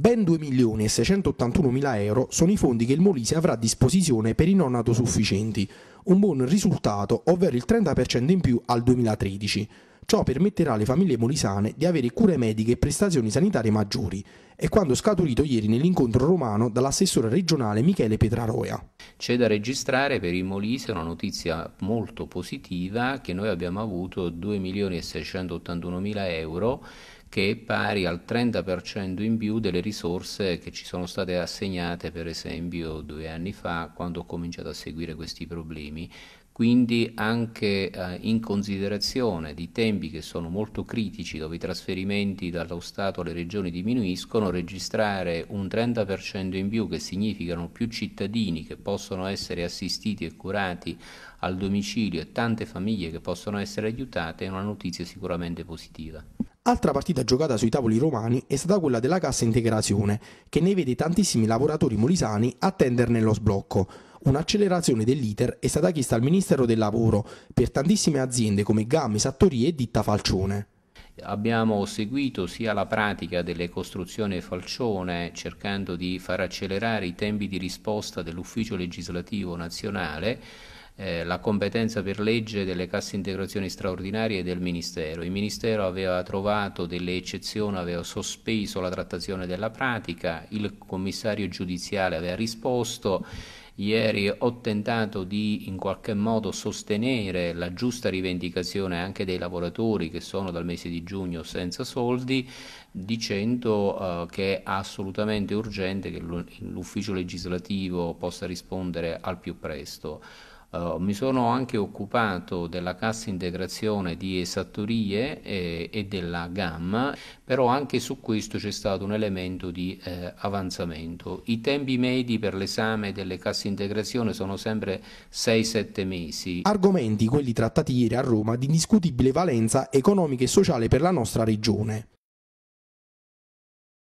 Ben 2.681.000 euro sono i fondi che il Molise avrà a disposizione per i non autosufficienti, un buon risultato, ovvero il 30% in più al 2013. Ciò permetterà alle famiglie molisane di avere cure mediche e prestazioni sanitarie maggiori e quando scaturito ieri nell'incontro romano dall'assessore regionale Michele Pietraroia. C'è da registrare per il Molise una notizia molto positiva che noi abbiamo avuto 2.681.000 euro che è pari al 30% in più delle risorse che ci sono state assegnate per esempio due anni fa quando ho cominciato a seguire questi problemi. Quindi anche eh, in considerazione di tempi che sono molto critici dove i trasferimenti dallo Stato alle regioni diminuiscono possono registrare un 30% in più, che significano più cittadini che possono essere assistiti e curati al domicilio e tante famiglie che possono essere aiutate, è una notizia sicuramente positiva. Altra partita giocata sui tavoli romani è stata quella della cassa integrazione, che ne vede tantissimi lavoratori molisani attenderne lo sblocco. Un'accelerazione dell'iter è stata chiesta al Ministero del Lavoro per tantissime aziende come Gamme, Sattorie e Ditta Falcione. Abbiamo seguito sia la pratica delle costruzioni falcione cercando di far accelerare i tempi di risposta dell'ufficio legislativo nazionale, eh, la competenza per legge delle casse integrazioni straordinarie del Ministero. Il Ministero aveva trovato delle eccezioni, aveva sospeso la trattazione della pratica, il commissario giudiziale aveva risposto Ieri ho tentato di in qualche modo sostenere la giusta rivendicazione anche dei lavoratori che sono dal mese di giugno senza soldi, dicendo eh, che è assolutamente urgente che l'ufficio legislativo possa rispondere al più presto. Uh, mi sono anche occupato della cassa integrazione di esattorie e, eh, e, della gamma, però anche su questo c'è stato un elemento di eh, avanzamento. I tempi medi per l'esame delle casse integrazione sono sempre 6-7 mesi. Argomenti quelli trattati ieri a Roma di indiscutibile valenza economica e sociale per la nostra regione.